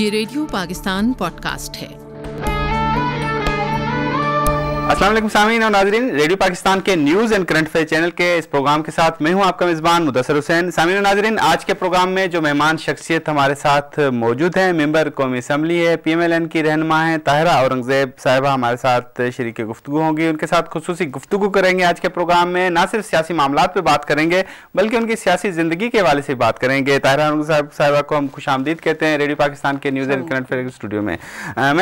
ये radio Pakistan podcast है असलम सामीन और नाजरीन रेडियो पाकिस्तान के news and current affair channel के इस प्रोग्राम के साथ मैं हूं आपका मेज़बान मुदसर हुसैन सामीन और नाजरीन आज के प्रोग्राम में जो मेहमान शख्सियत हमारे साथ मौजूद हैं मेंबर कौमी असम्बली है पी एम एल एन की रहनमा है ताहरा औरंगज़ेब साहिबा हमारे साथ शरीक गुफ्तु होंगी उनके साथ खसूस गुफ्तु करेंगे आज के प्रोग्राम में ना सिर्फ सियासी मामला पर बात करेंगे बल्कि उनकी सियासी ज़िंदगी के हवाले से बात करेंगे ताहरा औरंग साहिबा को हम खुश आमदीद कहते हैं रेडियो पाकिस्तान के news and current affair studio में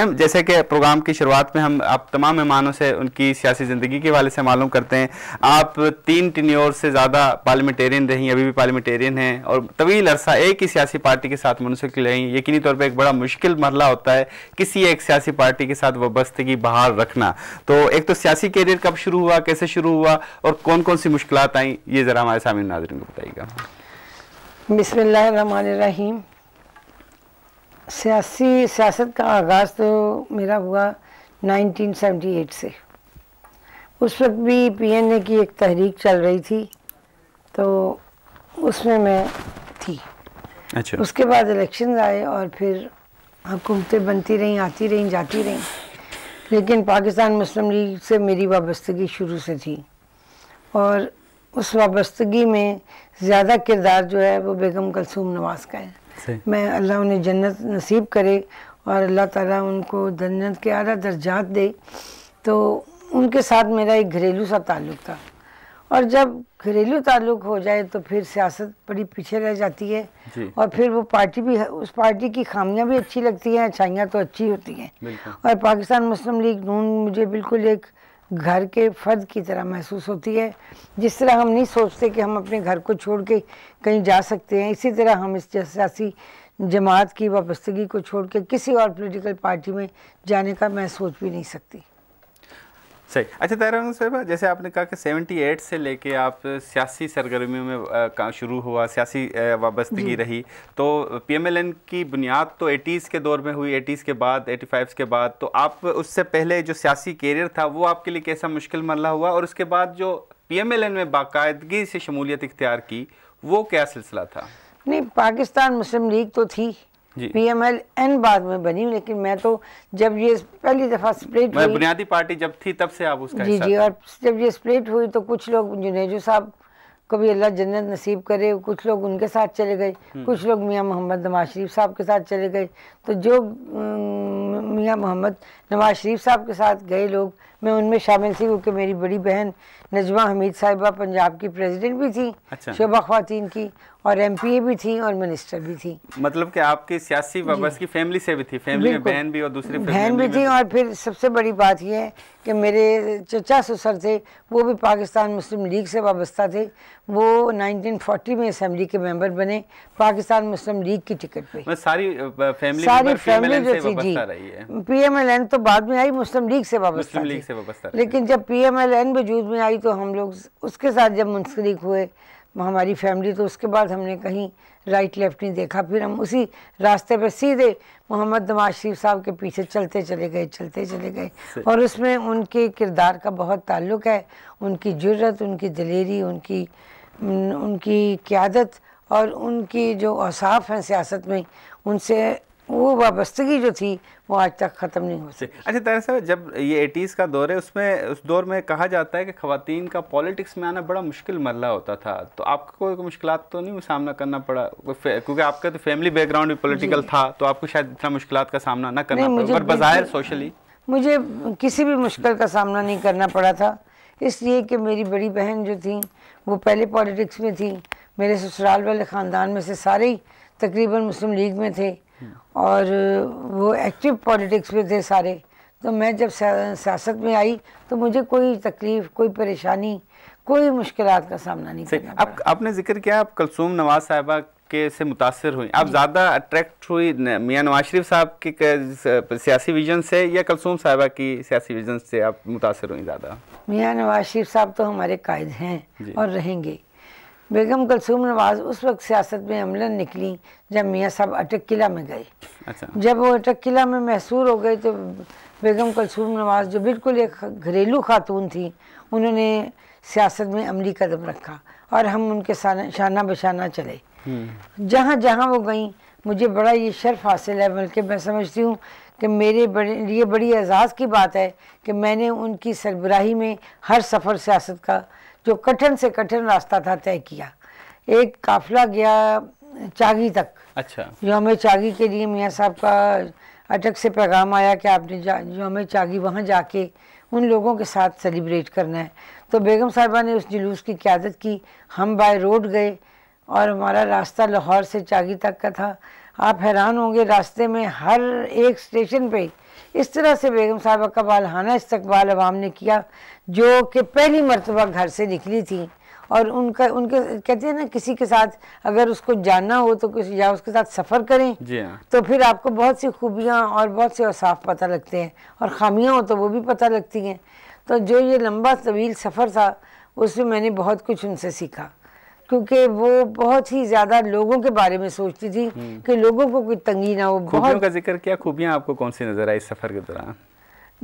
मैम जैसे कि प्रोग्राम की शुरुआत में हम आप तमाम मेहमानों से उनकी सियासी ज़िंदगी के हवाले से मालूम करते हैं आप तीन ओर से ज़्यादा पार्लियामेंटेरियन रहीं अभी भी पार्लियामेंटेरियन हैं और तवील अरसा एक ही सियासी पार्टी के साथ मुनसिक रही यकीनी तौर पर एक बड़ा मुश्किल मरला होता है किसी एक सियासी पार्टी के साथ वस्तगी बहाल रखना तो एक तो सियासी कैरियर कब शुरू हुआ कैसे शुरू हुआ और कौन कौन सी मुश्किल आई ये ज़रा हमारे सामने नाजरन को बताइएगा बिसमीम सियासी सियासत का आगाज़ तो मेरा हुआ 1978 से उस वक्त भी पीएनए की एक तहरीक चल रही थी तो उसमें मैं थी अच्छा उसके बाद इलेक्शन आए और फिर हुकूमतें बनती रहीं आती रहीं जाती रहीं लेकिन पाकिस्तान मुस्लिम लीग से मेरी वाबस्तगी शुरू से थी और उस वाबस्तगी में ज़्यादा किरदार जो है वो बेगम कलसूम नवाज का है मैं अल्लाह उन्हें जन्नत नसीब करे और अल्लाह ताला उनको जन्नत के आला दर्जात दे तो उनके साथ मेरा एक घरेलू सा ताल्लुक था और जब घरेलू ताल्लुक हो जाए तो फिर सियासत बड़ी पीछे रह जाती है और फिर वो पार्टी भी उस पार्टी की खामियां भी अच्छी लगती हैं अच्छाइयाँ तो अच्छी होती हैं और पाकिस्तान मुस्लिम लीग नून मुझे बिल्कुल एक घर के फर्द की तरह महसूस होती है जिस तरह हम नहीं सोचते कि हम अपने घर को छोड़ के कहीं जा सकते हैं इसी तरह हम इस सियासी जमात की वाबस्तगी को छोड़ के किसी और पोलिटिकल पार्टी में जाने का मैं सोच भी नहीं सकती सही अच्छा तैरंग साहब जैसे आपने कहा कि 78 से लेके आप सियासी सरगर्मियों में आ, शुरू हुआ सियासी वाबस्तगी रही तो पीएमएलएन की बुनियाद तो 80s के दौर में हुई 80s के बाद 85s के बाद तो आप उससे पहले जो सियासी कैरियर था वो आपके लिए कैसा मुश्किल मरला हुआ और उसके बाद जो पीएमएलएन में बाकायदगी से शमूलियत इख्तियार की वो क्या सिलसिला था नहीं पाकिस्तान मुस्लिम लीग तो थी पी एम एल एन बाद में बनी लेकिन मैं तो जब ये पहली दफ़ा स्प्लिट हुई बुनियादी पार्टी जब थी तब से आप उसका जी जी और जब ये स्प्लिट हुई तो कुछ लोग जुनेजू साहब को भी अल्लाह जन्नत नसीब करे कुछ लोग उनके साथ चले गए हम्म। कुछ लोग मियाँ मोहम्मद नवाज शरीफ साहब के साथ चले गए तो जो मियाँ मोहम्मद नवाज शरीफ साहब के साथ गए लोग मैं उनमें शामिल थी क्योंकि मेरी बड़ी बहन नजमा हमीद साहिबा पंजाब की प्रेसिडेंट भी थी अच्छा। शोभा खातन की और एम पी ए भी थी और मिनिस्टर भी थी मतलब कि आपकी सियासी वापस की फैमिली से भी थी फैमिली में बहन भी और दूसरी बहन भी, भी थी और फिर सबसे बड़ी बात यह है कि मेरे चचा ससुर थे वो भी पाकिस्तान मुस्लिम लीग से वाबस्ता थे वो 1940 में असम्बली के मेंबर बने पाकिस्तान मुस्लिम लीग की टिकट पे मतलब सारी फैमिली सारी फैमिली जो थी जी पी एम एल एन तो बाद में आई मुस्लिम लीग से वाबस्ता से वाबस्ता लेकिन जब पी एम एल एन वजूद में आई तो हम लोग उसके साथ जब मुंसलिक हुए हमारी फैमिली तो उसके बाद हमने कहीं राइट लेफ्ट नहीं देखा फिर हम उसी रास्ते पर सीधे मोहम्मद नवाज शरीफ साहब के पीछे चलते चले गए चलते चले गए और उसमें उनके किरदार का बहुत ताल्लुक है उनकी जुर्रत उनकी दलेरी उनकी उनकी क्यादत और उनकी जो असाफ हैं सियासत में उनसे वो वाबस्तगी जो थी वो आज तक ख़त्म नहीं हो सकी अच्छा तरह साहब जब ये एटीज़ का दौर है उसमें उस दौर में कहा जाता है कि खातन का पॉलिटिक्स में आना बड़ा मुश्किल मरला होता था तो आपको कोई मुश्किल तो नहीं सामना करना पड़ा क्योंकि आपका तो फैमिली बैकग्राउंड भी पोलिटिकल था तो आपको शायद इतना मुश्किल का सामना ना करना पड़ा बाहर सोशली मुझे किसी भी मुश्किल का सामना नहीं करना पड़ा था इसलिए कि मेरी बड़ी बहन जो थी वो पहले पॉलिटिक्स में थी मेरे ससुराल वाले ख़ानदान में से सारे ही तकरीबन मुस्लिम लीग में थे और वो एक्टिव पॉलिटिक्स में थे सारे तो मैं जब सियासत में आई तो मुझे कोई तकलीफ़ कोई परेशानी कोई मुश्किल का सामना नहीं करना आप, आपने जिक्र किया आप कलसूम नवाज साहबा के से मुतासर हुई आप ज़्यादा अट्रैक्ट हुई मियाँ नवाज शरीफ साहब के सियासी विजन से या कलसूम साहबा की सियासी विजन से आप मुतासर हुई ज़्यादा मियाँ नवाज शरीफ साहब तो हमारे कायद हैं और रहेंगे बेगम कलसूम नवाज उस वक्त सियासत में अमलन निकली जब मियाँ साहब अटक किला में गए अच्छा। जब वो अटक किला में महसूर हो गए तो बेगम कलसूम नवाज जो बिल्कुल एक घरेलू खातून थी उन्होंने सियासत में अमली कदम रखा और हम उनके शाना बशाना चले हम्म। जहाँ जहाँ वो गई मुझे बड़ा ये शर्फ हासिल है बल्कि मैं समझती हूँ कि मेरे बड़े ये बड़ी एजाज़ की बात है कि मैंने उनकी सरबराही में हर सफ़र सियासत का जो कठिन से कठिन रास्ता था तय किया एक काफिला गया चागी तक अच्छा जो हमें चागी के लिए मियाँ साहब का अटक से पैगाम आया कि आपने जो हमें चागी वहाँ जाके उन लोगों के साथ सेलिब्रेट करना है तो बेगम साहिबा ने उस जुलूस की क्यादत की हम बाय रोड गए और हमारा रास्ता लाहौर से चागी तक का था आप हैरान होंगे रास्ते में हर एक स्टेशन पे इस तरह से बेगम साहबा का बालहाना इस्तबाल अवाम ने किया जो कि पहली मरतबा घर से निकली थी और उनका उनके कहते हैं ना किसी के साथ अगर उसको जानना हो तो किसी या उसके साथ सफ़र करें जी हाँ। तो फिर आपको बहुत सी खूबियाँ और बहुत से औसाफ पता लगते हैं और खामियाँ हो तो वो भी पता लगती हैं तो जो ये लंबा तवील सफ़र था उसमें मैंने बहुत कुछ उनसे सीखा क्योंकि वो बहुत ही ज्यादा लोगों के बारे में सोचती थी हम्म। कि लोगों को कोई तंगी ना हो बहुत का जिक्र किया खूबियाँ आपको कौन सी नजर आई सफर के दौरान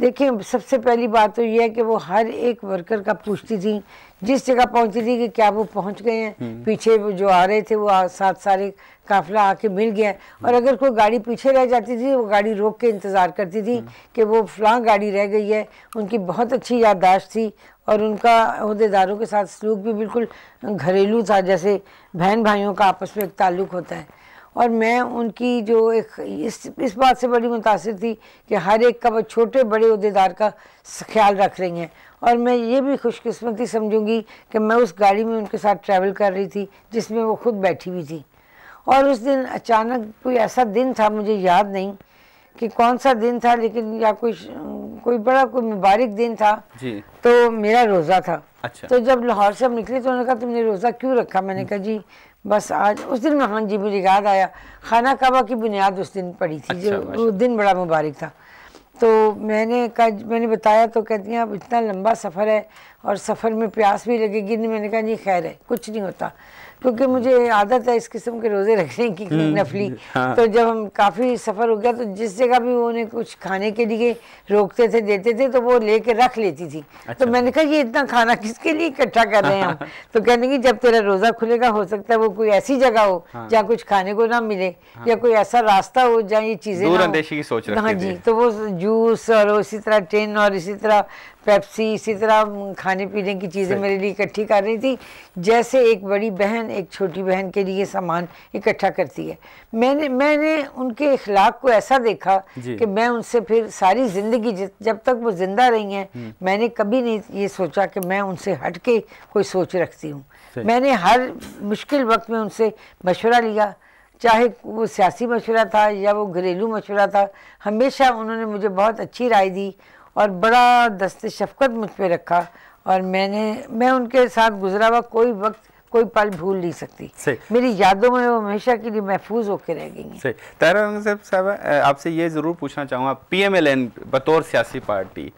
देखिए सबसे पहली बात तो यह है कि वो हर एक वर्कर का पूछती थी जिस जगह पहुंचती थी कि क्या वो पहुंच गए हैं हम्म। पीछे वो जो आ रहे थे वो साथ सारे काफिला आके मिल गया और हम्म। अगर कोई गाड़ी पीछे रह जाती थी वो गाड़ी रोक के इंतज़ार करती थी हम्म। कि वो फलां गाड़ी रह गई है उनकी बहुत अच्छी याददाश्त थी और उनका अहदेदारों के साथ सलूक भी बिल्कुल घरेलू था जैसे बहन भाइयों का आपस में एक ताल्लुक होता है और मैं उनकी जो एक इस इस बात से बड़ी मुतासर थी कि हर एक का छोटे बड़े अहदेदार का ख्याल रख रही हैं और मैं ये भी खुशकस्मती समझूंगी कि मैं उस गाड़ी में उनके साथ ट्रैवल कर रही थी जिसमें वो खुद बैठी हुई थी और उस दिन अचानक कोई ऐसा दिन था मुझे याद नहीं कि कौन सा दिन था लेकिन या कोई कोई बड़ा कोई मुबारक दिन था जी। तो मेरा रोज़ा था अच्छा। तो जब लाहौर से हम निकले तो उन्होंने कहा तुमने रोज़ा क्यों रखा मैंने कहा जी बस आज उस दिन महान जी मुझे याद आया खाना काबा की बुनियाद उस दिन पड़ी थी अच्छा, जो उस दिन बड़ा मुबारक था तो मैंने कहा मैंने बताया तो कहती हैं अब इतना लंबा सफ़र है और सफ़र में प्यास भी लगेगी नहीं मैंने कहा जी खैर है कुछ नहीं होता क्योंकि मुझे आदत है इस किस्म के रोजे रखने की हम्म, नफली हाँ। तो जब हम काफ़ी सफ़र हो गया तो जिस जगह भी वो उन्हें कुछ खाने के लिए रोकते थे देते थे तो वो लेके रख लेती थी तो अच्छा। तो मैंने कहा ये इतना खाना किसके लिए इकट्ठा कर रहे हैं हम तो कहने की जब तेरा रोज़ा खुलेगा हो सकता है वो कोई ऐसी जगह हो हाँ। जहाँ कुछ खाने को ना मिले हाँ। या कोई ऐसा रास्ता हो जहाँ ये चीज़ें हाँ जी तो वो जूस और इसी तरह ट्रेन और इसी तरह पेप्सी इसी तरह खाने पीने की चीज़ें मेरे लिए इकट्ठी कर रही थी जैसे एक बड़ी बहन एक छोटी बहन के लिए सामान इकट्ठा करती है मैंने मैंने उनके अखलाक को ऐसा देखा कि मैं उनसे फिर सारी ज़िंदगी जब तक वो ज़िंदा रही हैं हम्म। मैंने कभी नहीं ये सोचा कि मैं उनसे हट के कोई सोच रखती हूँ मैंने हर मुश्किल वक्त में उनसे मशवरा लिया चाहे वो सियासी मशवरा था या वो घरेलू मशवरा था हमेशा उन्होंने मुझे बहुत अच्छी राय दी और बड़ा दस्त शफकत मुझ पर रखा और मैंने मैं उनके साथ गुजरा हुआ कोई वक्त कोई पल भूल नहीं सकती मेरी यादों में वो हमेशा के लिए महफूज होकर रह गई तहरा साहब साहब आपसे ये ज़रूर पूछना चाहूँगा पी एम एल एन बतौर सियासी पार्टी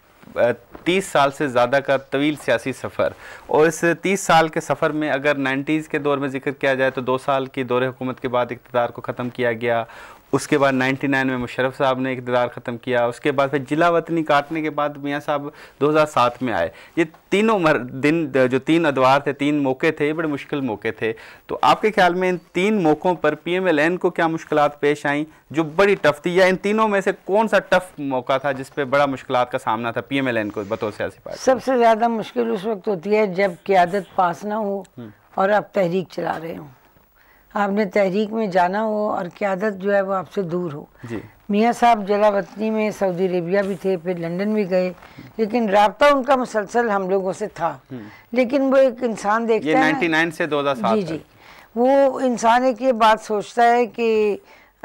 तीस साल से ज़्यादा का तवील सियासी सफ़र और इस तीस साल के सफ़र में अगर नाइन्टीज़ के दौर में जिक्र किया जाए तो दो साल की दौरे हुकूमत के बाद इकतदार को ख़त्म किया गया उसके बाद 99 में मुशरफ साहब ने इकतदार ख़त्म किया उसके बाद फिर जिला वतनी काटने के बाद मियाँ साहब 2007 में आए ये तीनों मर दिन जो तीन अदवार थे तीन मौके थे ये बड़े मुश्किल मौके थे तो आपके ख्याल में इन तीन मौक़ों पर पीएमएलएन को क्या मुश्किल पेश आईं जो बड़ी टफ थी या इन तीनों में से कौन सा टफ मौका था जिस पर बड़ा मुश्किल का सामना था एन को बतौर सियासी पार्टी सबसे ज़्यादा मुश्किल उस वक्त होती है जब क्यादत पास ना हो हम्म। और आप तहरीक चला रहे हों आपने तहरीक में जाना हो और क्यादत जो है वो आपसे दूर हो मियाँ साहब जला वतनी में सऊदी अरेबिया भी थे फिर लंदन भी गए लेकिन रबता उनका मुसलसल हम लोगों से था हम्म। लेकिन वो एक इंसान देखता ये 99 से जी जी वो इंसान एक ये बात सोचता है कि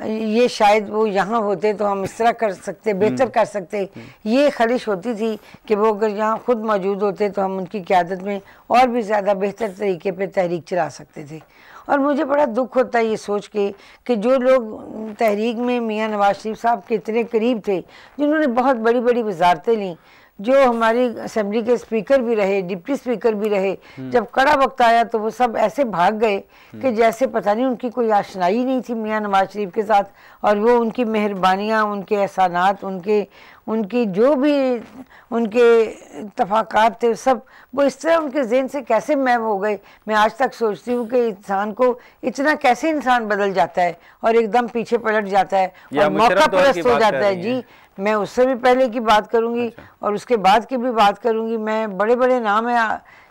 ये शायद वो यहाँ होते तो हम इस तरह कर सकते हम्म। बेहतर कर सकते हम्म। ये खरिश होती थी कि वो अगर यहाँ खुद मौजूद होते तो हम उनकी क्यादत में और भी ज़्यादा बेहतर तरीके पे तहरीक चला सकते थे और मुझे बड़ा दुख होता है ये सोच के कि जो लोग तहरीक में मियाँ नवाज शरीफ साहब के इतने करीब थे जिन्होंने बहुत बड़ी बड़ी वजारतें लीं जो हमारी असेंबली के स्पीकर भी रहे डिप्टी स्पीकर भी रहे हम्म। जब कड़ा वक्त आया तो वो सब ऐसे भाग गए हम्म। कि जैसे पता नहीं उनकी कोई आशनाई नहीं थी मियाँ नवाज शरीफ के साथ और वो उनकी मेहरबानियाँ उनके एहसानात उनके उनकी जो भी उनके तफाकत थे सब वो इस तरह उनके जेन से कैसे मैव हो गए मैं आज तक सोचती हूँ कि इंसान को इतना कैसे इंसान बदल जाता है और एकदम पीछे पलट जाता है और मौका प्रस्त हो जाता है जी मैं उससे भी पहले की बात करूंगी अच्छा। और उसके बाद की भी बात करूंगी मैं बड़े बड़े नाम है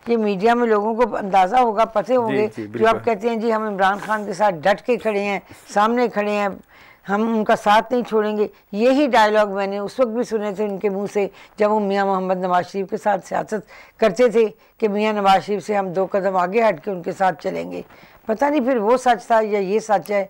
ये मीडिया में लोगों को अंदाज़ा होगा पते होंगे जो आप कहते हैं जी हम इमरान खान के साथ डट के खड़े हैं सामने खड़े हैं हम उनका साथ नहीं छोड़ेंगे यही डायलॉग मैंने उस वक्त भी सुने थे उनके मुंह से जब वो मियाँ मोहम्मद नवाज शरीफ के साथ सियासत करते थे कि मियाँ नवाज शरीफ से हम दो कदम आगे हट के उनके साथ चलेंगे पता नहीं फिर वो सच था या ये सच है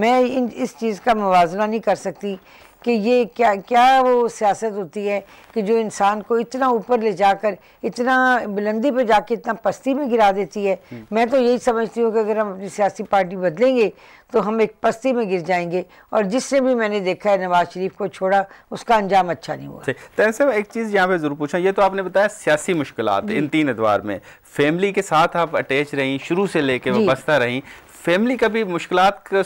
मैं इन इस चीज़ का मुवजना नहीं कर सकती कि ये क्या क्या वो सियासत होती है कि जो इंसान को इतना ऊपर ले जाकर इतना बुलंदी पर जाके इतना पस्ती में गिरा देती है हम्म। मैं तो यही समझती हूँ कि अगर हम अपनी सियासी पार्टी बदलेंगे तो हम एक पस्ती में गिर जाएंगे और जिससे भी मैंने देखा है नवाज शरीफ को छोड़ा उसका अंजाम अच्छा नहीं हुआ तैन तो साहब एक चीज़ यहाँ पर ज़रूर पूछा ये तो आपने बताया सियासी मुश्किल इन तीन एतवार में फैमिली के साथ आप अटैच रहीं शुरू से लेके वस्ता रहीं फैमिली कभी मुश्किल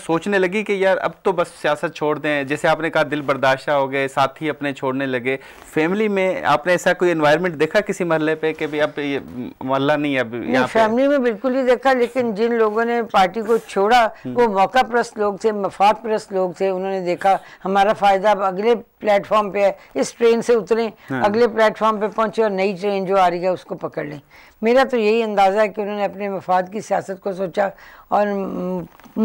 सोचने लगी कि यार अब तो बस सियासत छोड़ दें जैसे आपने कहा दिल बर्दाश्ता हो गए साथी अपने छोड़ने लगे फैमिली में आपने ऐसा कोई इन्वायरमेंट देखा किसी महल्ले पे कि भी अब ये मोहल्ला नहीं अब यहाँ फैमिली में बिल्कुल ही देखा लेकिन जिन लोगों ने पार्टी को छोड़ा हम्म। वो मौका प्रस्त लोग थे मफाद प्रस्त लोग थे उन्होंने देखा हमारा फ़ायदा अगले प्लेटफॉर्म पे है इस ट्रेन से उतरें हाँ। अगले प्लेटफॉर्म पे पहुंचे और नई ट्रेन जो आ रही है उसको पकड़ लें मेरा तो यही अंदाज़ा है कि उन्होंने अपने मफाद की सियासत को सोचा और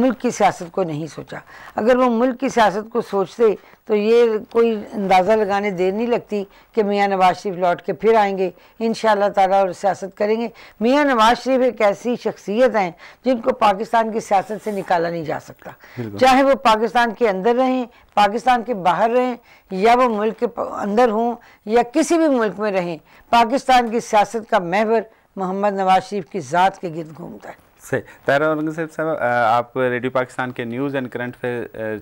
मुल्क की सियासत को नहीं सोचा अगर वो मुल्क की सियासत को सोचते तो ये कोई अंदाज़ा लगाने देर नहीं लगती कि मियाँ नवाज शरीफ लौट के फिर आएंगे इन ताला और सियासत करेंगे मियाँ नवाज शरीफ एक ऐसी शख्सियत हैं जिनको पाकिस्तान की सियासत से निकाला नहीं जा सकता चाहे वो पाकिस्तान के अंदर रहें पाकिस्तान के बाहर रहें या वो मुल्क के अंदर हों या किसी भी मुल्क में रहें पाकिस्तान की सियासत का महवर मोहम्मद नवाज शरीफ की ज़ात के गिरद घूमता है सही तैर औरंगजेब साहब आप रेडियो पाकिस्तान के न्यूज़ एंड करंट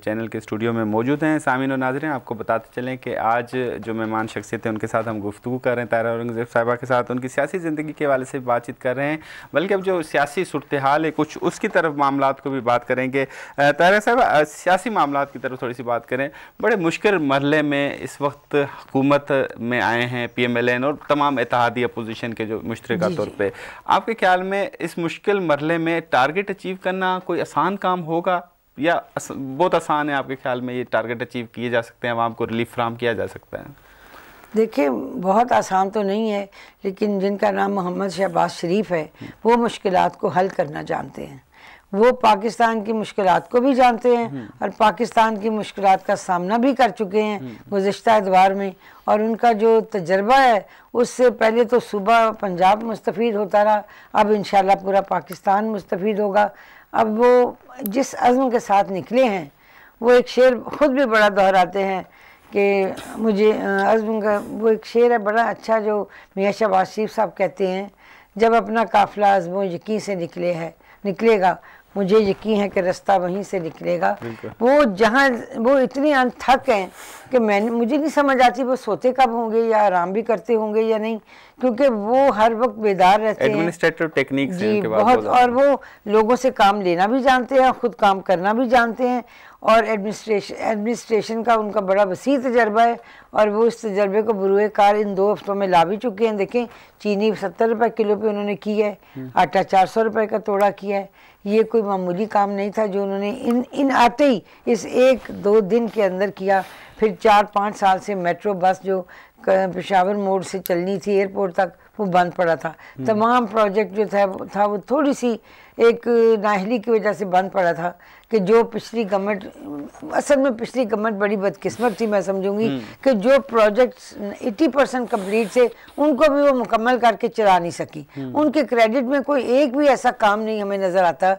चैनल के स्टूडियो में मौजूद हैं सामिन और नाजरें आपको बताते चलें कि आज जो मेहमान शख्सियत हैं उनके साथ हम गुफ्तु कर रहे हैं तैर औरंगजेब साहबा के साथ उनकी सियासी ज़िंदगी के हवाले से बातचीत कर रहे हैं बल्कि अब जो सियासी सूरत हाल है कुछ उसकी तरफ मामला को भी बात करेंगे तैर साहब सियासी मामला की तरफ थोड़ी सी बात करें बड़े मुश्किल मरले में इस वक्त हुकूमत में आए हैं पी एम एल एन और तमाम इतिहादी अपोजिशन के जो मुश्तर तौर पर आपके ख्याल में इस मुश्किल मरले मामले में टारगेट अचीव करना कोई आसान काम होगा या अस, बहुत आसान है आपके ख्याल में ये टारगेट अचीव किए जा सकते हैं वहाँ को रिलीफ फ्राम किया जा सकता है देखिए बहुत आसान तो नहीं है लेकिन जिनका नाम मोहम्मद शहबाज शरीफ है वो मुश्किल को हल करना जानते हैं वो पाकिस्तान की मुश्किल को भी जानते हैं हम्म। और पाकिस्तान की मुश्किल का सामना भी कर चुके हैं हम्म। गुज्त एतवार में और उनका जो तजर्बा है उससे पहले तो सुबह पंजाब मुस्तफ़ होता रहा अब इन पूरा पाकिस्तान मुस्तफ़ होगा अब वो जिस अज़म के साथ निकले हैं वो एक शेर ख़ुद भी बड़ा दोहराते हैं कि मुझे अज़म का वो एक शेर है बड़ा अच्छा जो मियाँ शबाज शरीफ साहब कहते हैं जब अपना काफिला अज़म यकीन से निकले है निकलेगा मुझे यकीन है कि रास्ता वहीं से निकलेगा वो जहाँ वो इतने अनथक हैं कि मैंने मुझे नहीं समझ आती वो सोते कब होंगे या आराम भी करते होंगे या नहीं क्योंकि वो हर वक्त बेदार रहते हैं टेक्निक्स जी बहुत और वो लोगों से काम लेना भी जानते हैं खुद काम करना भी जानते हैं और एडमिनिस्ट्रेशन एडमिनिस्ट्रेशन का उनका बड़ा वसी तजर्बा है और वो इस तजर्बे को बरूए कार इन दो हफ्तों में ला भी चुके हैं देखें चीनी सत्तर रुपये किलो पे उन्होंने की है हम्म। आटा चार सौ रुपये का तोड़ा किया है ये कोई मामूली काम नहीं था जो उन्होंने इन इन आते ही इस एक दो दिन के अंदर किया फिर चार पाँच साल से मेट्रो बस जो पेशावर मोड़ से चलनी थी एयरपोर्ट तक वो बंद पड़ा था तमाम प्रोजेक्ट जो था था वो थोड़ी सी एक नाहली की वजह से बंद पड़ा था कि जो पिछली गवर्नमेंट असल में पिछली गवर्नमेंट बड़ी बदकिस्मत थी मैं समझूंगी हम्म। कि जो प्रोजेक्ट्स 80 परसेंट कम्प्लीट थे उनको भी वो मुकम्मल करके चला नहीं सकी हम्म। उनके क्रेडिट में कोई एक भी ऐसा काम नहीं हमें नज़र आता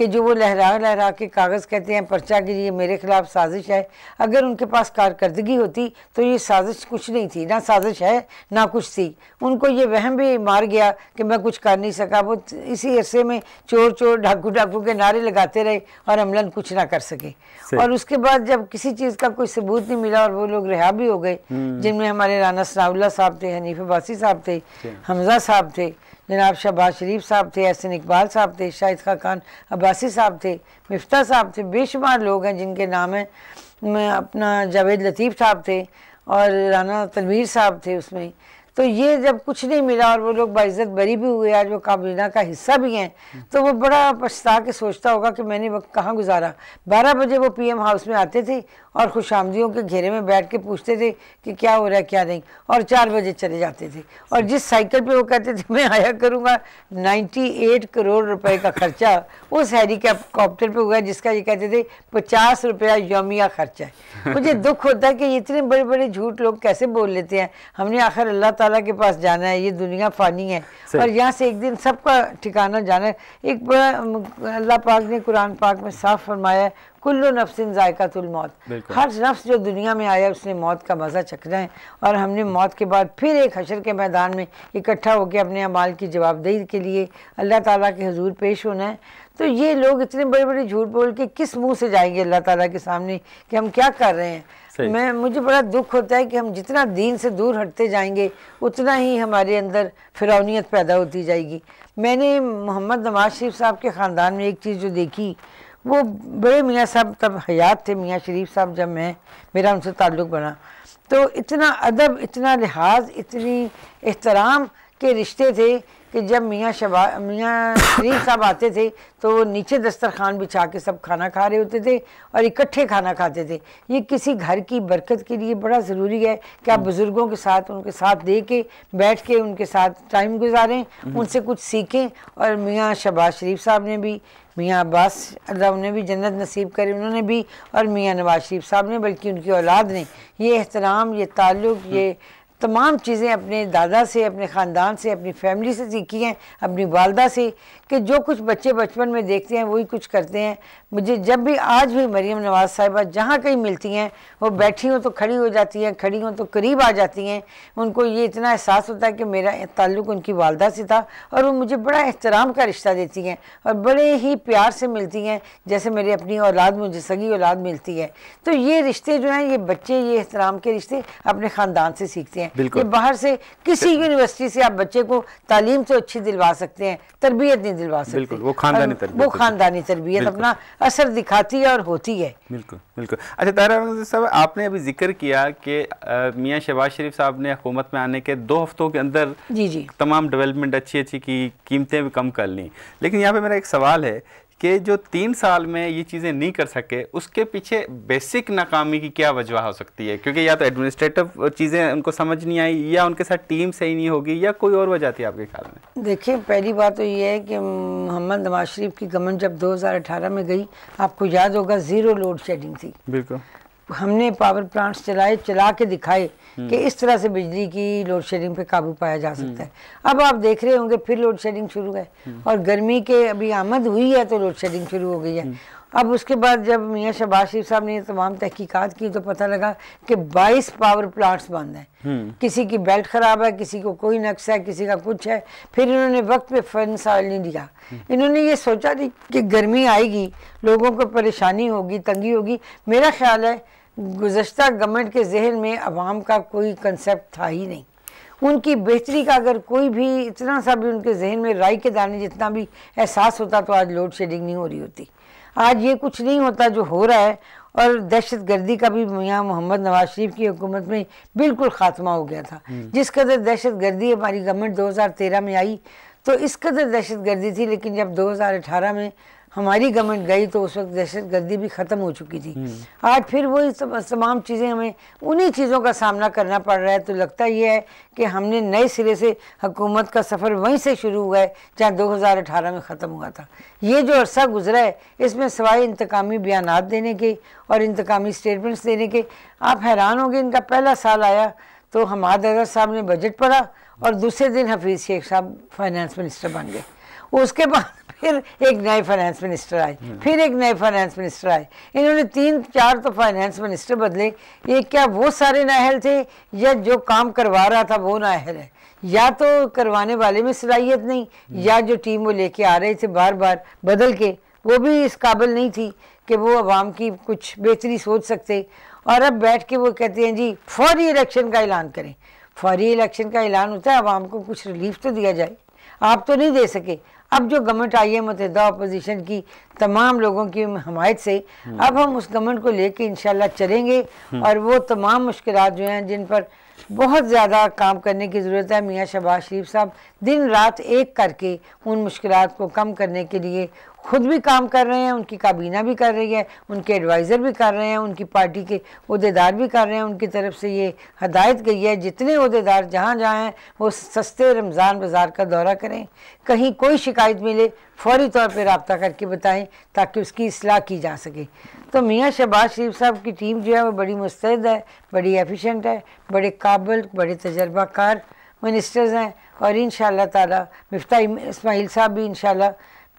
कि जो वो लहरा लहरा के कागज़ कहते हैं पर्चा के लिए मेरे खिलाफ साजिश है अगर उनके पास कारकर्दगी होती तो ये साजिश कुछ नहीं थी ना साजिश है ना कुछ थी उनको ये वहम भी मार गया कि मैं कुछ कर नहीं सका वो इसी अरसे में चोर चोर ढाकू ढाकू के नारे लगाते रहे और अमलन कुछ ना कर सके और उसके बाद जब किसी चीज़ का कोई सबूत नहीं मिला और वो लोग रिहा भी हो गए हम्म। जिनमें हमारे राना सनाउल्ला साहब थे हनीफ बासी साहब थे हमजा साहब थे जनाब शहबाज शरीफ साहब थे एहसन इकबाल साहब थे शाहिद खा खान अब्बासी साहब थे मफ्ता साहब थे बेशुमार लोग हैं जिनके नाम हैं अपना जावेद लतीफ़ साहब थे और राना तनवीर साहब थे उसमें तो ये जब कुछ नहीं मिला और वो लोग बाइज्जत बरी भी हुए आज वो काबीना का हिस्सा भी हैं तो वो बड़ा पछता के सोचता होगा कि मैंने वक्त कहाँ गुजारा बारह बजे वो पीएम हाउस में आते थे और खुश के घेरे में बैठ के पूछते थे कि क्या हो रहा है क्या नहीं और चार बजे चले जाते थे और जिस साइकिल पर वो कहते थे मैं आया करूँगा नाइन्टी करोड़ रुपये का खर्चा उस हेलीकॉप्टर पर हुआ जिसका ये कहते थे पचास रुपया यौमिया खर्चा है मुझे दुख होता है कि इतने बड़े बड़े झूठ लोग कैसे बोल लेते हैं हमने आखिर अल्लाह ताला के पास जाना है ये दुनिया फानी है और यहाँ से एक दिन सबका ठिकाना जाना है एक बड़ा अल्लाह पाक ने कुरान पाक में साफ फरमाया है कुल्लो नफ्सिन जायकातुल मौत हर नफ्स जो दुनिया में आया उसने मौत का मज़ा चखना है और हमने मौत के बाद फिर एक हशर के मैदान में इकट्ठा होकर अपने अमाल की जवाबदेही के लिए अल्लाह ताला के हजूर पेश होना है तो ये लोग इतने बड़े बड़े झूठ बोल के किस मुंह से जाएंगे अल्लाह ताला के सामने कि हम क्या कर रहे हैं मैं मुझे बड़ा दुख होता है कि हम जितना दीन से दूर हटते जाएंगे उतना ही हमारे अंदर फिरौनीत पैदा होती जाएगी मैंने मोहम्मद नवाज शरीफ साहब के ख़ानदान में एक चीज़ जो देखी वो बड़े मियाँ साहब तब हयात थे मियाँ शरीफ साहब जब मैं मेरा उनसे ताल्लुक़ बना तो इतना अदब इतना लिहाज इतनी एहतराम के रिश्ते थे कि जब मियाँ शबा मियाँ शरीफ साहब आते थे तो वो नीचे दस्तरखान बिछा के सब खाना खा रहे होते थे और इकट्ठे खाना खाते थे ये किसी घर की बरकत के लिए बड़ा ज़रूरी है कि आप बुज़ुर्गों के साथ उनके साथ दे के बैठ के उनके साथ टाइम गुजारें हम्म। उनसे कुछ सीखें और मियाँ शबाज शरीफ साहब ने भी मियाँ अब्बास अल्लाह उन्हें भी जन्नत नसीब करी उन्होंने भी और मियाँ नवाज शरीफ साहब ने बल्कि उनकी औलाद ने ये एहतराम ये ताल्लुक़ ये हम्म। तमाम चीज़ें अपने दादा से अपने ख़ानदान से अपनी फैमिली से सीखी हैं अपनी वालदा से कि जो कुछ बच्चे बचपन में देखते हैं वही कुछ करते हैं मुझे जब भी आज भी मरीम नवाज़ साहिबा जहाँ कहीं मिलती हैं वो बैठी हों तो खड़ी हो जाती हैं खड़ी हों तो करीब आ जाती हैं उनको ये इतना एहसास होता है कि मेरा ताल्लुक उनकी वालदा से था और वो मुझे बड़ा एहतराम का रिश्ता देती हैं और बड़े ही प्यार से मिलती हैं जैसे मेरी अपनी औलाद मुझे सगी औलाद मिलती है तो ये रिश्ते जो हैं ये बच्चे ये एहतराम के रिश्ते अपने ख़ानदान से सीखते हैं बिल्कुल कि बाहर से किसी यूनिवर्सिटी से आप बच्चे को तालीम तो अच्छी दिलवा सकते हैं तरबियत नहीं दिलवा सकते बिल्कुल वो खानदानी तरबियत वो खानदानी तरबियत अपना असर दिखाती है और होती है बिल्कुल बिल्कुल अच्छा तारा साहब आपने अभी जिक्र किया कि मियाँ शहबाज शरीफ साहब ने हुकूमत में आने के दो हफ्तों के अंदर जी जी तमाम डेवलपमेंट अच्छी अच्छी की कीमतें भी कम कर ली लेकिन यहाँ पर मेरा एक सवाल है कि जो तीन साल में ये चीज़ें नहीं कर सके उसके पीछे बेसिक नाकामी की क्या वजह हो सकती है क्योंकि या तो एडमिनिस्ट्रेटिव चीज़ें उनको समझ नहीं आई या उनके साथ टीम सही नहीं होगी या कोई और वजह थी आपके ख्याल में देखिए पहली बात तो ये है कि मोहम्मद नवाज शरीफ की गवर्नमेंट जब 2018 में गई आपको याद होगा ज़ीरो लोड शेडिंग थी बिल्कुल हमने पावर प्लांट्स चलाए चला के दिखाए हम्म। कि इस तरह से बिजली की लोड शेडिंग पे काबू पाया जा सकता है हम्म। अब आप देख रहे होंगे फिर लोड शेडिंग शुरू है हम्म। और गर्मी के अभी आमद हुई है तो लोड शेडिंग शुरू हो गई है अब उसके बाद जब मियाँ शहबाज शरीफ साहब ने तमाम तहकीकात की तो पता लगा कि 22 पावर प्लांट्स बंद हैं किसी की बेल्ट ख़राब है किसी को कोई नक्स है किसी का कुछ है फिर इन्होंने वक्त पे फन साल नहीं दिया इन्होंने ये सोचा नहीं कि गर्मी आएगी लोगों को परेशानी होगी तंगी होगी मेरा ख्याल है गुजशत गवर्नमेंट के जहन में आवाम का कोई कंसेप्ट था ही नहीं उनकी बेहतरी का अगर कोई भी इतना सा भी उनके जहन में राय के दाने जितना भी एहसास होता तो आज लोड शेडिंग नहीं हो रही होती आज ये कुछ नहीं होता जो हो रहा है और दहशत गर्दी का भी मियाँ मोहम्मद नवाज शरीफ की हुकूमत में बिल्कुल ख़ात्मा हो गया था हम्म। जिस कदर दहशत गर्दी हमारी गवर्नमेंट दो में आई तो इस कदर दहशत गर्दी थी लेकिन जब दो में हमारी गवर्नमेंट गई तो उस वक्त दहशत गर्दी भी ख़त्म हो चुकी थी हम्म। आज फिर वही तमाम चीज़ें हमें उन्हीं चीज़ों का सामना करना पड़ रहा है तो लगता ये है कि हमने नए सिरे से हकूमत का सफ़र वहीं से शुरू हुआ है जहाँ 2018 में ख़त्म हुआ था ये जो अरसा गुजरा है इसमें सवाए इंतकामी बयान देने के और इंतकामी स्टेटमेंट्स देने के आप हैरान होंगे इनका पहला साल आया तो हमाद साहब ने बजट पढ़ा और दूसरे दिन हफीज़ शेख साहब फाइनेंस मिनिस्टर बन गए उसके बाद फिर एक नए फाइनेंस मिनिस्टर आए हम्म। फिर एक नए फाइनेंस मिनिस्टर आए इन्होंने तीन चार तो फाइनेंस मिनिस्टर बदले ये क्या वो सारे नाहल थे या जो काम करवा रहा था वो नाहल है या तो करवाने वाले में सलाहियत नहीं हम्म। या जो टीम वो लेके आ रहे थे बार बार बदल के वो भी इस काबिल नहीं थी कि वो आवाम की कुछ बेहतरी सोच सकते और अब बैठ के वो कहते हैं जी फौरी इलेक्शन का ऐलान करें फौरी इलेक्शन का ऐलान होता है आवाम को कुछ रिलीफ तो दिया जाए आप तो नहीं दे सके अब जो गवर्नमेंट आई है मुतहदा अपोजिशन की तमाम लोगों की हमायत से अब हम उस गवर्नमेंट को लेके इन चलेंगे और वो तमाम मुश्किल जो हैं जिन पर बहुत ज़्यादा काम करने की ज़रूरत है मियाँ शबाज शरीफ साहब दिन रात एक करके उन मुश्किल को कम करने के लिए खुद भी काम कर रहे हैं उनकी काबीना भी कर रही है उनके एडवाइज़र भी कर रहे हैं उनकी पार्टी के अहदेदार भी कर रहे हैं उनकी तरफ से ये हदायत गई है जितने अहदेदार जहाँ जहाँ हैं वो सस्ते रमज़ान बाज़ार का दौरा करें कहीं कोई शिकायत मिले फौरी तौर पर रबता करके बताएं ताकि उसकी असलाह की जा सके तो मियाँ शहबाज शरीफ साहब की टीम जो है वो बड़ी मुस्तैद है बड़ी एफिशेंट है बड़े काबिल बड़े तजर्बाकार मिनिस्टर्स हैं और इन शाह तफ्ता इस्माइल साहब भी इन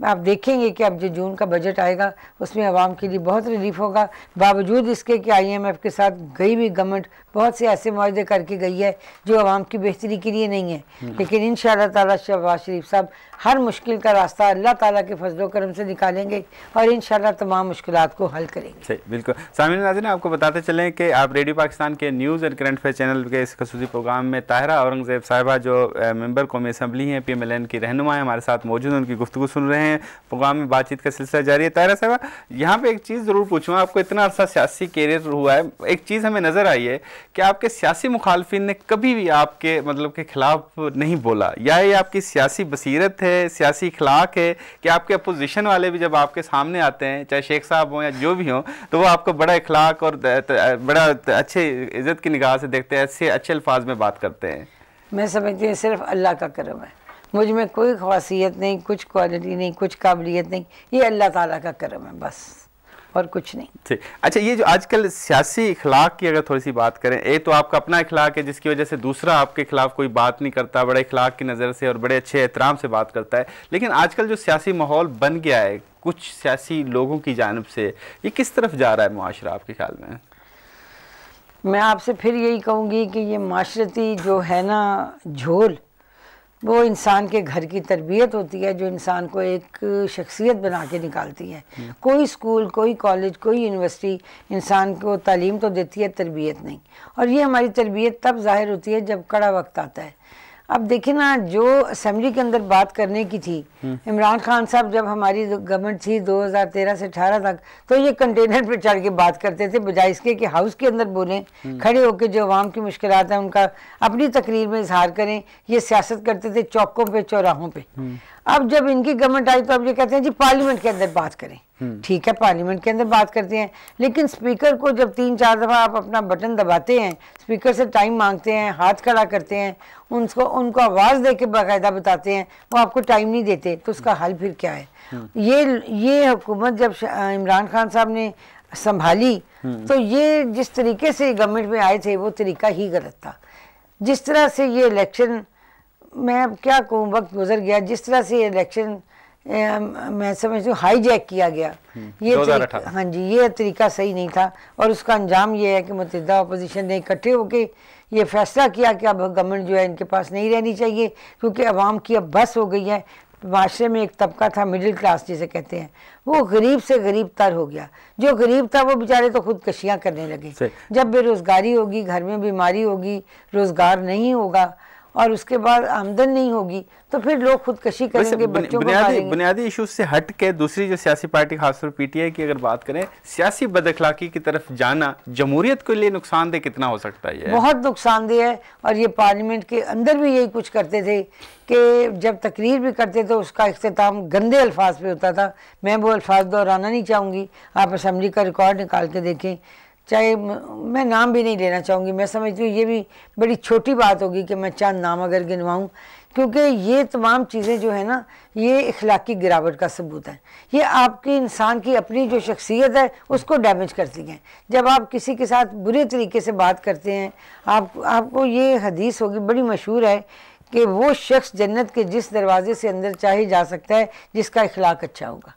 आप देखेंगे कि अब जो जून का बजट आएगा उसमें आवाम के लिए बहुत रिलीफ होगा बावजूद इसके कि आईएमएफ के साथ गई भी गवर्नमेंट बहुत से ऐसे माहे करके गई है जो आवाम की बेहतरी के लिए नहीं है हम्म। लेकिन इन शाह शहबाज शरीफ साहब हर मुश्किल का रास्ता अल्लाह ताला के फजलो करम से निकालेंगे और इन तमाम मुश्किल को हल करेंगे सही बिल्कुल सामिन नाजिन आपको बताते चलें कि आप रेडियो पाकिस्तान के news and current affair channel के इस खसूसी प्रोग्राम में ताहरा औरंगज़ेब साहबा जो मेम्बर कौमी असम्बली हैं पी एम एल एन की रहनुमा हमारे साथ मौजूद हैं उनकी गुफ्तु सुन रहे हैं प्रोग्राम में बातचीत का सिलसिला जारी है ताहरा साहबा यहाँ पर एक चीज़ ज़रूर पूछूँ आपको इतना अर्सा सियासी कैरियर हुआ है एक चीज़ हमें नज़र आई है कि आपके सियासी मुखालफी ने कभी भी आपके मतलब के खिलाफ नहीं बोला या ये आपकी सियासी बसीरत है है सियासी इखलाक है कि आपके अपोजिशन वाले भी जब आपके सामने आते हैं चाहे शेख साहब हों या जो भी हों तो वो आपको बड़ा इखलाक और बड़ा अच्छे इज़्ज़त की निगाह से देखते हैं अच्छे अच्छे अल्फाज में बात करते हैं मैं समझती हूँ सिर्फ अल्लाह का करम है मुझ में कोई खासियत नहीं कुछ क्वालिटी नहीं कुछ काबिलियत नहीं ये अल्लाह ताला का करम है बस और कुछ नहीं ठीक अच्छा ये जो आजकल सियासी इखलाक की अगर थोड़ी सी बात करें एक तो आपका अपना इखलाक है जिसकी वजह से दूसरा आपके खिलाफ कोई बात नहीं करता बड़े इखलाक की नज़र से और बड़े अच्छे एहतराम से बात करता है लेकिन आजकल जो सियासी माहौल बन गया है कुछ सियासी लोगों की जानब से ये किस तरफ जा रहा है माशरा आपके ख्याल में मैं आपसे फिर यही कहूँगी कि ये माशरती जो है ना झोल वो इंसान के घर की तरबियत होती है जो इंसान को एक शख्सियत बना के निकालती है कोई स्कूल कोई कॉलेज कोई यूनिवर्सिटी इंसान को तालीम तो देती है तरबियत नहीं और ये हमारी तरबियत तब ज़ाहिर होती है जब कड़ा वक्त आता है अब देखिए ना जो असम्बली के अंदर बात करने की थी हम्म। इमरान खान साहब जब हमारी गवर्नमेंट थी 2013 से 18 तक तो ये कंटेनर पर चढ़ के बात करते थे बजाय इसके कि हाउस के अंदर बोलें हम्म। खड़े होकर जो आवाम की मुश्किल हैं उनका अपनी तकरीर में इजहार करें ये सियासत करते थे चौकों पे चौराहों पे हम्म। अब जब इनकी गवर्नमेंट आई तो अब ये कहते हैं जी पार्लियामेंट के अंदर बात करें हम्म। ठीक है पार्लियामेंट के अंदर बात करते हैं लेकिन स्पीकर को जब तीन चार दफ़ा आप अपना बटन दबाते हैं स्पीकर से टाइम मांगते हैं हाथ खड़ा करते हैं उनको उनको आवाज़ दे के बाकायदा बताते हैं वो आपको टाइम नहीं देते तो उसका हल फिर क्या है हम्म। ये ये हुकूमत जब इमरान खान साहब ने संभाली हम्म। तो ये जिस तरीके से गवर्नमेंट में आए थे वो तरीका ही गलत था जिस तरह से ये इलेक्शन मैं अब क्या कहूँ वक्त गुजर गया जिस तरह से इलेक्शन मैं समझती हूँ हाईजैक किया गया हम्म, ये हाँ जी ये तरीका सही नहीं था और उसका अंजाम ये है कि मतदा अपोजिशन ने इकट्ठे होके ये फैसला किया कि अब गवर्नमेंट जो है इनके पास नहीं रहनी चाहिए क्योंकि आवाम की अब बस हो गई है माशरे में एक तबका था मिडिल क्लास जिसे कहते हैं वो गरीब से गरीब तर हो गया जो गरीब था वो बेचारे तो खुदकशियाँ करने लगे जब बेरोज़गारी होगी घर में बीमारी होगी रोज़गार नहीं होगा और उसके बाद आमदन नहीं होगी तो फिर लोग खुदकशी करेंगे बच्चों बुनियादी बुनियादी इशू से हट के दूसरी जो सियासी पार्टी खासतौर पर पीटीआई की अगर बात करें सियासी बदखलाकी की तरफ जाना जमहूरियत के लिए नुकसानदेह कितना हो सकता है बहुत नुकसानदेह है और ये पार्लियामेंट के अंदर भी यही कुछ करते थे कि जब तकरीर भी करते थे तो उसका अख्ताम गंदे अल्फाज पे होता था मैं वो अल्फाज दोहराना नहीं चाहूँगी आप असम्बली का रिकॉर्ड निकाल के देखें चाहे मैं नाम भी नहीं लेना चाहूँगी मैं समझती हूँ ये भी बड़ी छोटी बात होगी कि मैं चंद नाम अगर गिनवाऊँ क्योंकि ये तमाम चीज़ें जो है ना ये इखलाकी गिरावट का सबूत है ये आपकी इंसान की अपनी जो शख्सियत है उसको डैमेज करती हैं जब आप किसी के साथ बुरे तरीके से बात करते हैं आप आपको ये हदीस होगी बड़ी मशहूर है कि वो शख्स जन्नत के जिस दरवाजे से अंदर चाहे जा सकता है जिसका इखलाक अच्छा होगा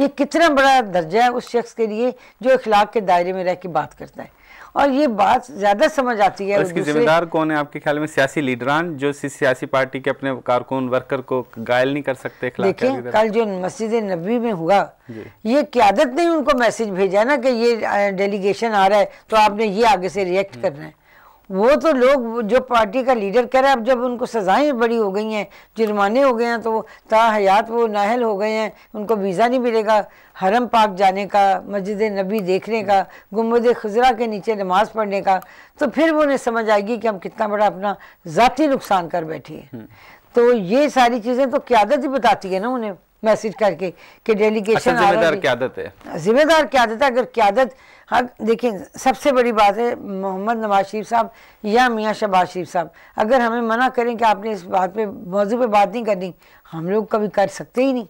ये कितना बड़ा दर्जा है उस शख्स के लिए जो इखलाक के दायरे में रह के बात करता है और ये बात ज्यादा समझ आती है इसकी जिम्मेदार कौन है आपके ख्याल में सियासी लीडरान जो सियासी पार्टी के अपने कारकुन वर्कर को घायल नहीं कर सकते देखिए कल जो मस्जिद नबी में हुआ ये क्यादत ने उनको मैसेज भेजा ना कि ये डेलीगेशन आ रहा है तो आपने ये आगे से रिएक्ट करना है वो तो लोग जो पार्टी का लीडर कह हैं अब जब उनको सज़ाएं बड़ी हो गई हैं जुर्माने हो गए हैं तो ता हयात वो नाहल हो गए हैं उनको वीज़ा नहीं मिलेगा हरम पाक जाने का मस्जिद नबी देखने का गुमद खजरा के नीचे नमाज़ पढ़ने का तो फिर वो उन्हें समझ आएगी कि हम कितना बड़ा अपना ज़ाती नुकसान कर बैठे हैं हम्म। तो ये सारी चीज़ें तो क्यादत ही बताती है ना उन्हें मैसेज करके कि डेलीगेशन अच्छा, जिम्मेदार क्यादत है हाँ, जिम्मेदार क्यादत है अगर क्यादत हाँ देखिए सबसे बड़ी बात है मोहम्मद नवाज शरीफ साहब या मियाँ शहबाज शरीफ साहब अगर हमें मना करें कि आपने इस बात पे मौजू पे बात नहीं करनी हम लोग कभी कर सकते ही नहीं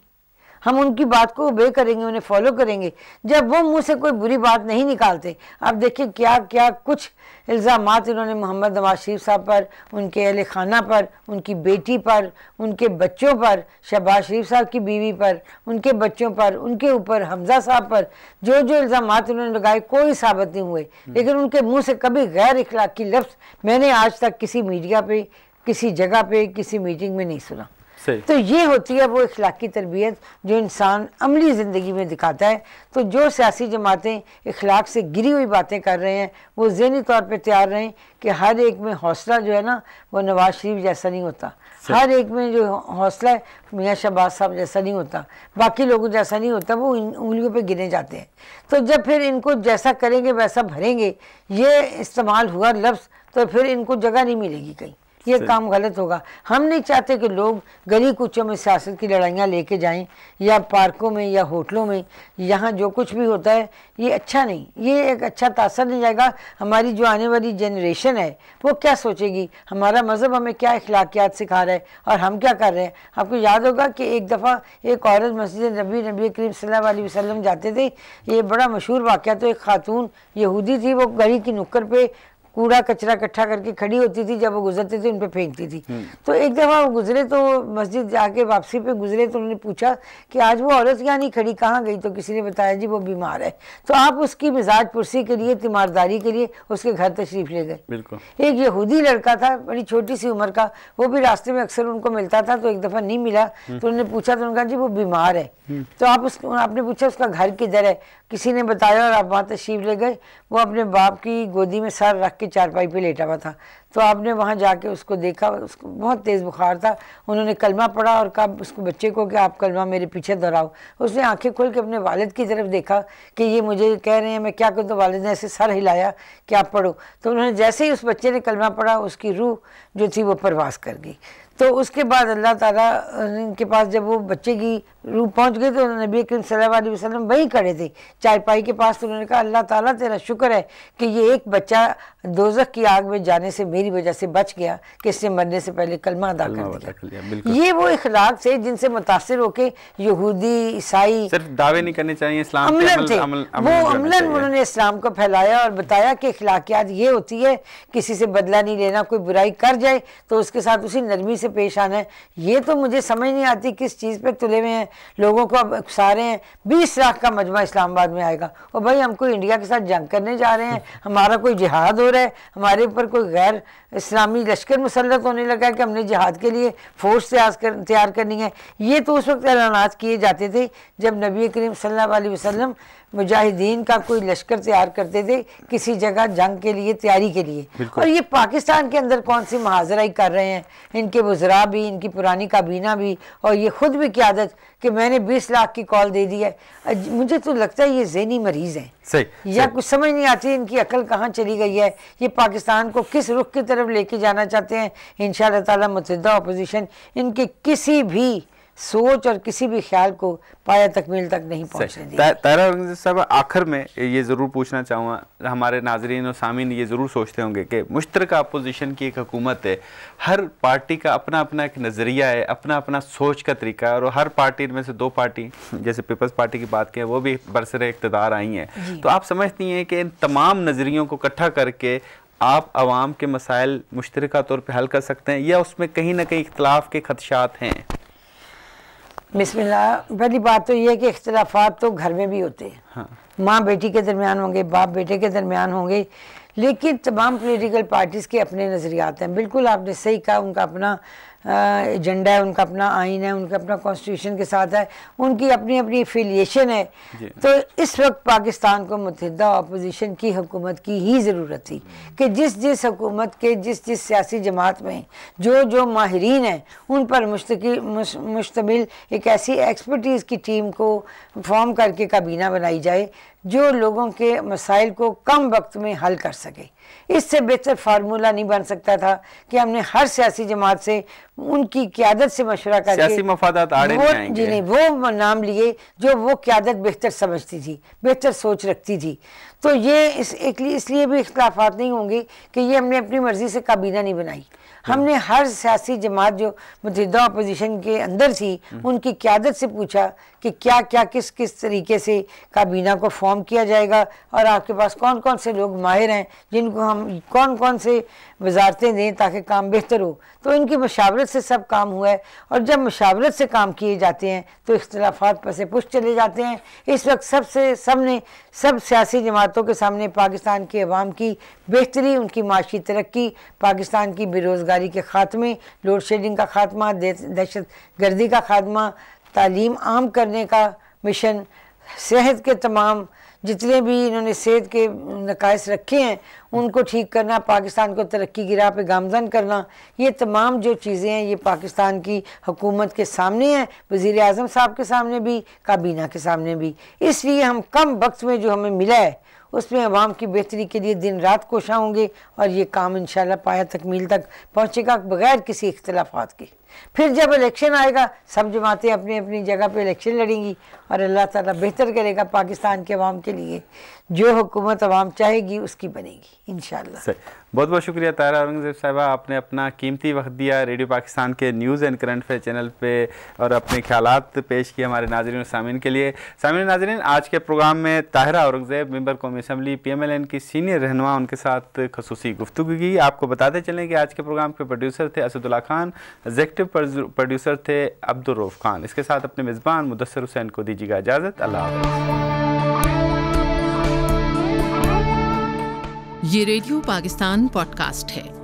हम उनकी बात को ओबे करेंगे उन्हें फॉलो करेंगे जब वो मुंह से कोई बुरी बात नहीं निकालते आप देखिए क्या क्या कुछ इल्ज़ाम इन्होंने मोहम्मद नवाज शरीफ साहब पर उनके अहल खाना पर उनकी बेटी पर उनके बच्चों पर शहबाज शरीफ साहब की बीवी पर उनके बच्चों पर उनके ऊपर हमजा साहब पर जो जो इल्ज़ाम इन्होंने लगाए कोई साबित नहीं हुए हम्म। लेकिन उनके मुँह से कभी गैर इखलाकी लफ्ज़ मैंने आज तक किसी मीडिया पर किसी जगह पर किसी मीटिंग में नहीं सुना तो ये होती है वो इखलाकी तरबियत जो इंसान अमली ज़िंदगी में दिखाता है तो जो सियासी जमातें इखलाक से गिरी हुई बातें कर रहे हैं वो जहनी तौर पर तैयार रहें कि हर एक में हौसला जो है ना वो नवाज शरीफ जैसा नहीं होता हर एक में जो हौसला है मियाँ शहबाज साहब जैसा नहीं होता बाकी लोगों जैसा नहीं होता वो इन उंगलियों पर गिने जाते हैं तो जब फिर इनको जैसा करेंगे वैसा भरेंगे ये इस्तेमाल हुआ लफ्ज़ तो फिर इनको जगह नहीं मिलेगी कहीं ये काम गलत होगा हम नहीं चाहते कि लोग गली कुचों में सियासत की लड़ाइयाँ लेके जाएं या पार्कों में या होटलों में यहाँ जो कुछ भी होता है ये अच्छा नहीं ये एक अच्छा तासर नहीं जाएगा हमारी जो आने वाली जनरेशन है वो क्या सोचेगी हमारा मज़हब हमें क्या अखलाकियात सिखा रहा है और हम क्या कर रहे हैं आपको याद होगा कि एक दफ़ा एक औरत मस्जिद नबी नबी करीम सल्लल्लाहु वसल्लम जाते थे ये बड़ा मशहूर वाक़ तो एक ख़ातून यहूदी थी वो गली की नुक्कर पर कूड़ा कचरा इकट्ठा करके खड़ी होती थी जब वो गुजरते थे उन पर फेंकती थी हम्म। तो एक दफ़ा वो गुजरे तो मस्जिद जाके वापसी पे गुजरे तो उन्होंने पूछा कि आज वो औरत यहाँ नहीं खड़ी कहाँ गई तो किसी ने बताया जी वो बीमार है तो आप उसकी मिजाज पुरसी के लिए तीमारदारी के लिए उसके घर तशरीफ़ ले गए एक यहूदी लड़का था बड़ी छोटी सी उम्र का वो भी रास्ते में अक्सर उनको मिलता था तो एक दफ़ा नहीं मिला हम्म। तो उन्होंने पूछा तो उनका जी वो बीमार है हम्म। तो आप उस आपने पूछा उसका घर किधर है किसी ने बताया और आप वहाँ तशरीफ़ ले गए वो अपने बाप की गोदी में सर रख के चारपाई पे लेटा हुआ था तो आपने वहाँ जाके उसको देखा उसको बहुत तेज़ बुखार था उन्होंने कलमा पढ़ा और कहा उसको बच्चे को कि आप कलमा मेरे पीछे दोहराओ उसने आंखें खोल के अपने वालिद की तरफ देखा कि ये मुझे कह रहे हैं मैं क्या करूँ तो वालिद ने ऐसे सर हिलाया कि आप पढ़ो तो उन्होंने जैसे ही उस बच्चे ने कलमा पढ़ा उसकी रूह जो थी वो परवास कर गई तो उसके बाद अल्लाह ताला के पास जब वो बच्चे की रूप पहुंच गए तो उन्होंने नबी करीम सल्लल्लाहु वसल्लम वहीं खड़े थे चारपाई के पास तो उन्होंने कहा अल्लाह ताला तेरा शुक्र है कि ये एक बच्चा दोजख की आग में जाने से मेरी वजह से बच गया कि इसने मरने से पहले कलमा अदा कर दिया ये वो इखलाक थे जिनसे मुतासर होके यहूदी ईसाई सिर्फ दावे नहीं करने चाहिए इस्लाम अमलन थे वो अमलन उन्होंने इस्लाम को फैलाया और बताया कि अखलाकियात ये होती है किसी से बदला नहीं लेना कोई बुराई कर जाए तो उसके साथ उसी नरमी से पेश आना है ये तो मुझे समझ नहीं आती किस चीज़ पर तुले हुए हैं लोगों को अब सारे बीस लाख का मजमा इस्लामाबाद में आएगा और भाई हम कोई इंडिया के साथ जंग करने जा रहे हैं हमारा कोई जिहाद हो रहा है हमारे ऊपर कोई गैर इस्लामी लश्कर मुसलत होने लगा है कि हमने जिहाद के लिए फोर्स तैयार कर तैयार करनी है ये तो उस वक्त ऐलानात किए जाते थे जब नबी करीम सल वसम मुजाहिदीन का कोई लश्कर तैयार करते थे किसी जगह जंग के लिए तैयारी के लिए और ये पाकिस्तान के अंदर कौन सी महाजराई कर रहे हैं इनके बुजरा भी इनकी पुरानी काबीना भी और ये ख़ुद भी क्यादत कि मैंने 20 लाख की कॉल दे दी है मुझे तो लगता है ये जहनी मरीज़ हैं सही या सही। कुछ समझ नहीं आती इनकी अकल कहाँ चली गई है ये पाकिस्तान को किस रुख की तरफ लेके जाना चाहते हैं इन शाह मतदा अपोजिशन इनके किसी भी सोच और किसी भी ख्याल को पाया तकमील तक नहीं पहुँचने दिया तारा साहब आखिर में ये ज़रूर पूछना चाहूँगा हमारे नाजरीन और सामीन ये ज़रूर सोचते होंगे कि मुश्तरक अपोजिशन की एक हुकूमत है हर पार्टी का अपना अपना एक नज़रिया है अपना अपना सोच का तरीका और हर पार्टी में से दो पार्टी जैसे पीपल्स पार्टी की बात करें वो भी बरसर इकतदार आई हैं तो आप समझती हैं कि इन तमाम नज़रियों को इकट्ठा करके आप आवाम के मसाइल मुश्तरक तौर पर हल कर सकते हैं या उसमें कहीं ना कहीं इख्तलाफ के खदशात हैं बिस्मिल्लाह पहली बात तो ये है कि इख्तलाफात तो घर में भी होते हैं हाँ। माँ बेटी के दरमियान होंगे बाप बेटे के दरमियान होंगे लेकिन तमाम पोलिटिकल पार्टीज़ के अपने नज़रियात हैं बिल्कुल आपने सही कहा उनका अपना एजेंडा है उनका अपना आइन है उनका अपना कॉन्स्टिट्यूशन के साथ है उनकी अपनी अपनी एफिलिएशन है तो इस वक्त पाकिस्तान को मतदा अपोजिशन की हुकूमत की ही ज़रूरत थी कि जिस जिस हुकूमत के जिस जिस सियासी जमात में जो जो माहरीन हैं उन पर मुश्तिल मुश्तमिल एक ऐसी एक्सपर्टीज़ की टीम को फॉर्म करके काबीना बनाई जाए जो लोगों के मसाइल को कम वक्त में हल कर सके इससे बेहतर फार्मूला नहीं बन सकता था कि हमने हर सियासी जमात से उनकी क्यादत से मशवरा करके मफादात वो जी नहीं वो नाम लिए जो वो क्यादत बेहतर समझती थी बेहतर सोच रखती थी तो ये इस इसलिए भी इख्लाफात नहीं होंगे कि ये हमने अपनी मर्ज़ी से काबीना नहीं बनाई हाँ। हमने हर सियासी जमात जो मुतदा अपोजिशन के अंदर थी हम्म। उनकी क्यादत से पूछा कि क्या क्या किस किस तरीके से काबीना को फॉर्म किया जाएगा और आपके पास कौन कौन से लोग माहिर हैं जिनको हम कौन कौन से वजारतें दें ताकि काम बेहतर हो तो इनकी मशावरत से सब काम हुआ है और जब मशावरत से काम किए जाते हैं तो इख्तलाफा पर से पुष्ट चले जाते हैं इस वक्त सबसे सब ने सब सियासी जमातों के सामने पाकिस्तान के अवाम की बेहतरी उनकी माशी तरक्की पाकिस्तान की बेरोज़गारी बेकारी के खात्मे लोड शेडिंग का खात्मा दहशत गर्दी का खात्मा तालीम आम करने का मिशन सेहत के तमाम जितने भी इन्होंने सेहत के नकायस रखे हैं उनको ठीक करना पाकिस्तान को तरक्की की राह पर गामजन करना ये तमाम जो चीज़ें हैं ये पाकिस्तान की हुकूमत के सामने हैं वज़ी अजम साहब के सामने भी काबीना के सामने भी इसलिए हम कम वक्त में जो हमें मिला है उसमें आवाम की बेहतरी के लिए दिन रात कोशा होंगे और ये काम इन पाया तकमील तक पहुँचेगा बगैर किसी इख्तलाफात के फिर जब इलेक्शन आएगा सब जमातें अपनी अपनी जगह पे इलेक्शन लड़ेंगी और अल्लाह ताला बेहतर करेगा पाकिस्तान के अवाम के लिए जो हुकूमत अवाम चाहेगी उसकी बनेगी इन बहुत बहुत शुक्रिया तारा औरंगज़ेब साहबा आपने अपना कीमती वक्त दिया रेडियो पाकिस्तान के news and current affair channel पे और अपने ख्याल पेश किए हमारे नाजरन सामीन के लिए सामिन नाजरन आज के प्रोग्राम में ताहरा औरंगज़ेब मेम्बर कौमी assembly P M L N की सीनियर रहनमा उनके साथ खसूसी गुफ्तु की आपको बताते चलें कि आज के प्रोग्राम के प्रोड्यूसर थे Asadullah Khan exact executive producer थे अब्दुलरूफ खान इसके साथ अपने मेज़बान मुदसर हुसैन को दीजिएगा इजाज़त अल्लाह ये रेडियो पाकिस्तान पॉडकास्ट है